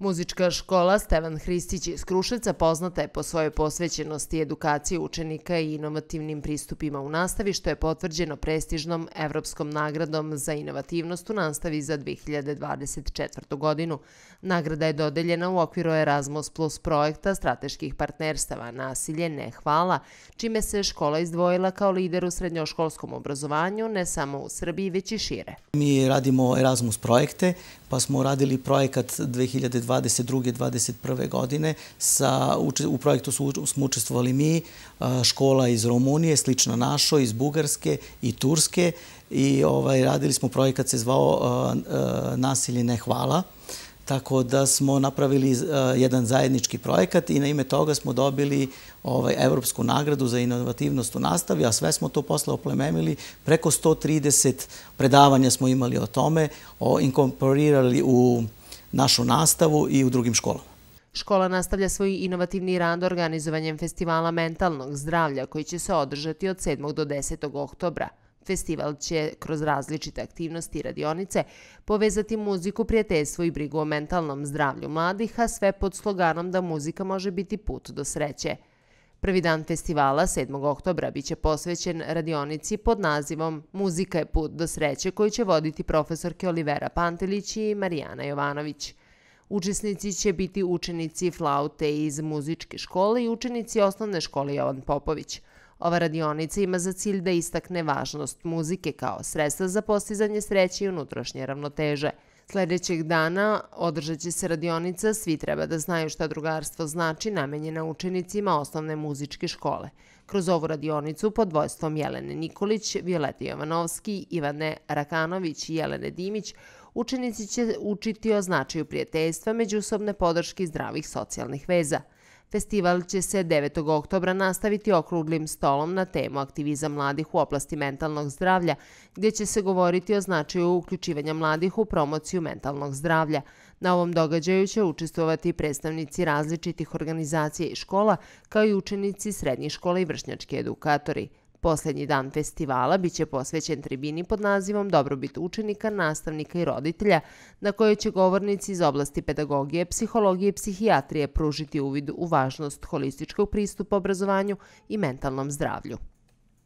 Muzička škola Stevan Hristić iz Kruševca poznata je po svojoj posvećenosti edukaciji učenika i inovativnim pristupima u nastavi, što je potvrđeno prestižnom Evropskom nagradom za inovativnost u nastavi za 2024. godinu. Nagrada je dodeljena u okviru Erasmus Plus projekta strateških partnerstava Nasilje ne hvala, čime se škola izdvojila kao lider u srednjoškolskom obrazovanju ne samo u Srbiji, već i šire. Mi radimo Erasmus projekte, pa smo radili projekat 2020 22. 21. godine. Sa, u projektu su, smo učestvovali mi, škola iz Rumunije, slična našoj, iz Bugarske i Turske i ovaj, radili smo projekat se zvao Nasilje ne hvala. Tako da smo napravili jedan zajednički projekat i na ime toga smo dobili ovaj, Evropsku nagradu za inovativnost u nastavi, a sve smo to posle oplememili. Preko 130 predavanja smo imali o tome, o, inkorporirali u našu nastavu i u drugim školama. Škola nastavlja svoj inovativni rad organizovanjem festivala mentalnog zdravlja koji će se održati od 7. do 10. oktobra. Festival će kroz različite aktivnosti i radionice povezati muziku, prijateljstvo i brigu o mentalnom zdravlju mladih, a sve pod sloganom da muzika može biti put do sreće. Prvi dan festivala 7. oktobra biće posvećen radionici pod nazivom Muzika je put do sreće koju će voditi profesorke Olivera Pantelić i Marijana Jovanović. Učesnici će biti učenici flaute iz muzičke škole i učenici osnovne škole Jovan Popović. Ova radionica ima za cilj da istakne važnost muzike kao sredstva za postizanje sreće i unutrašnje ravnoteže – Sledećeg dana održat će se radionica Svi treba da znaju šta drugarstvo znači namenjena učenicima osnovne muzičke škole. Kroz ovu radionicu pod vojstvom Jelene Nikolić, Violeta Jovanovski, Ivane Rakanović i Jelene Dimić učenici će učiti o značaju prijateljstva, međusobne podrške i zdravih socijalnih veza – Festival će se 9. oktobra nastaviti okruglim stolom na temu aktivizam mladih u oblasti mentalnog zdravlja, gdje će se govoriti o značaju uključivanja mladih u promociju mentalnog zdravlja. Na ovom događaju će učestvovati predstavnici različitih organizacija i škola, kao i učenici srednjih škola i vršnjački edukatori. Poslednji dan festivala biće posvećen tribini pod nazivom Dobrobit učenika, nastavnika i roditelja, na kojoj će govornici iz oblasti pedagogije, psihologije i psihijatrije pružiti uvid u važnost holističkog pristupa obrazovanju i mentalnom zdravlju.